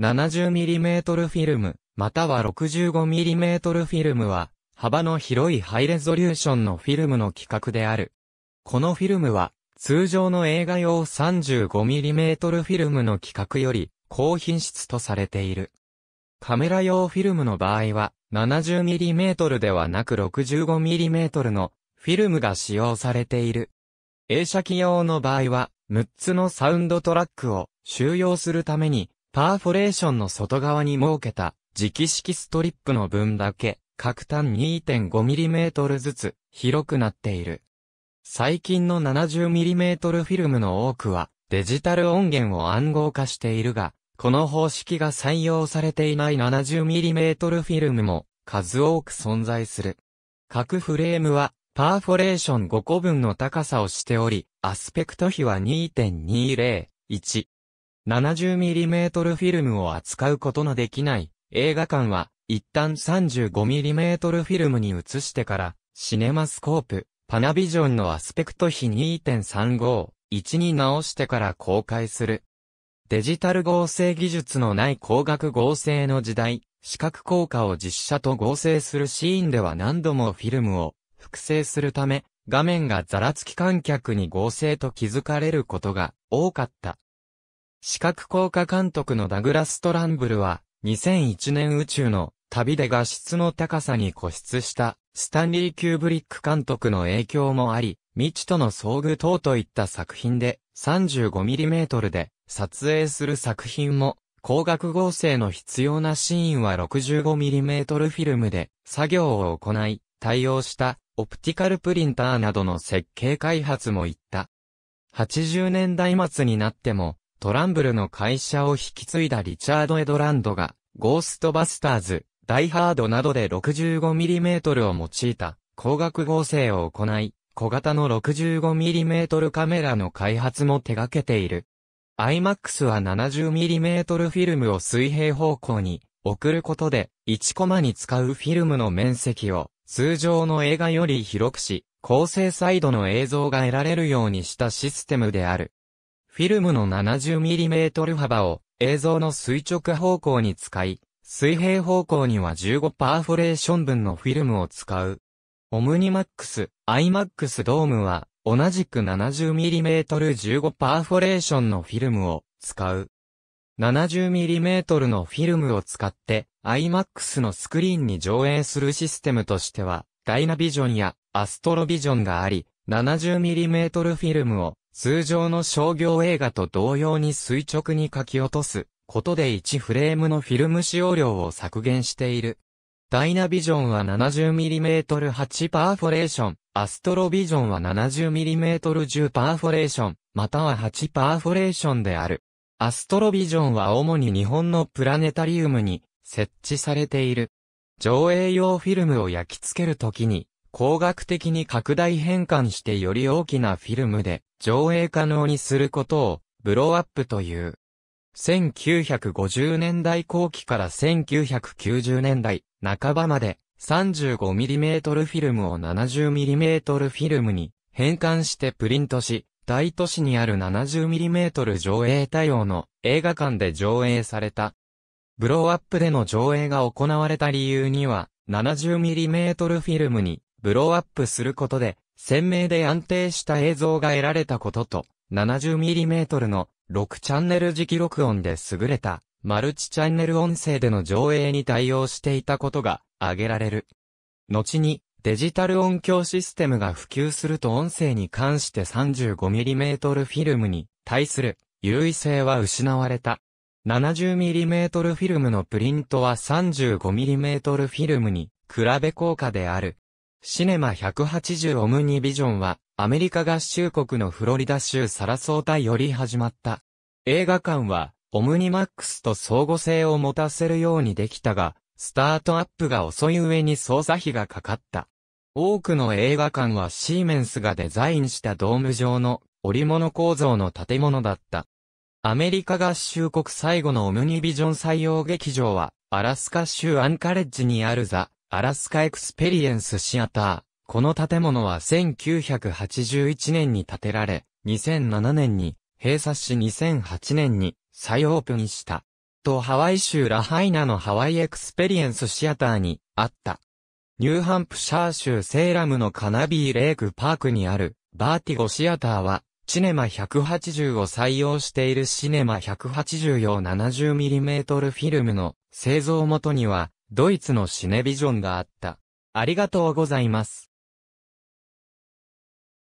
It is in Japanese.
70mm フィルム、または 65mm フィルムは、幅の広いハイレゾリューションのフィルムの規格である。このフィルムは、通常の映画用 35mm フィルムの規格より高品質とされている。カメラ用フィルムの場合は 70mm ではなく 65mm のフィルムが使用されている。映写機用の場合は6つのサウンドトラックを収容するためにパーフォレーションの外側に設けた磁気式ストリップの分だけ、各端 2.5mm ずつ広くなっている。最近の 70mm フィルムの多くはデジタル音源を暗号化しているが、この方式が採用されていない 70mm フィルムも数多く存在する。各フレームはパーフォレーション5個分の高さをしており、アスペクト比は2.201 70mm フィルムを扱うことのできない映画館は、一旦 35mm フィルムに移してから、シネマスコープ、パナビジョンのアスペクト比2.35、1に直してから公開する。デジタル合成技術のない光学合成の時代、視覚効果を実写と合成するシーンでは何度もフィルムを複製するため、画面がざらつき観客に合成と気づかれることが多かった。視覚効果監督のダグラス・トランブルは、2001年宇宙の旅で画質の高さに固執したスタンリー・キューブリック監督の影響もあり、未知との遭遇等といった作品で 35mm で撮影する作品も、光学合成の必要なシーンは 65mm フィルムで作業を行い、対応したオプティカルプリンターなどの設計開発もいった。80年代末になっても、トランブルの会社を引き継いだリチャード・エドランドが、ゴーストバスターズ、ダイハードなどで 65mm を用いた光学合成を行い、小型の 65mm カメラの開発も手掛けている。IMAX は 70mm フィルムを水平方向に送ることで1コマに使うフィルムの面積を通常の映画より広くし、高精細度の映像が得られるようにしたシステムである。フィルムの 70mm 幅を映像の垂直方向に使い、水平方向には15パーフォレーション分のフィルムを使う。オムニマックス、iMAX ドームは同じく 70mm15 パーフォレーションのフィルムを使う。70mm のフィルムを使って iMAX のスクリーンに上映するシステムとしてはダイナビジョンやアストロビジョンがあり、70mm フィルムを通常の商業映画と同様に垂直に書き落とすことで1フレームのフィルム使用量を削減している。ダイナビジョンは 70mm8 パーフォレーション、アストロビジョンは 70mm10 パーフォレーション、または8パーフォレーションである。アストロビジョンは主に日本のプラネタリウムに設置されている。上映用フィルムを焼き付けるときに、光学的に拡大変換してより大きなフィルムで上映可能にすることを、ブローアップという。1950年代後期から1990年代半ばまで 35mm フィルムを 70mm フィルムに変換してプリントし、大都市にある 70mm 上映対応の映画館で上映された。ブローアップでの上映が行われた理由には、70mm フィルムにブローアップすることで鮮明で安定した映像が得られたことと、70mm の6チャンネル磁気録音で優れた、マルチチャンネル音声での上映に対応していたことが挙げられる。後に、デジタル音響システムが普及すると音声に関して 35mm フィルムに対する優位性は失われた。70mm フィルムのプリントは 35mm フィルムに比べ効果であるシネマ180オムニビジョンは、アメリカ合衆国のフロリダ州サラソータより始まった。映画館は、オムニマックスと相互性を持たせるようにできたが、スタートアップが遅い上に操作費がかかった。多くの映画館はシーメンスがデザインしたドーム状の織物構造の建物だった。アメリカ合衆国最後のオムニビジョン採用劇場は、アラスカ州アンカレッジにあるザ・アラスカエクスペリエンスシアター。この建物は1981年に建てられ、2007年に閉鎖し2008年に再オープンした。とハワイ州ラハイナのハワイエクスペリエンスシアターにあった。ニューハンプシャー州セーラムのカナビーレイクパークにあるバーティゴシアターは、チネマ180を採用しているシネマ180用 70mm フィルムの製造元には、ドイツのシネビジョンがあった。ありがとうございます。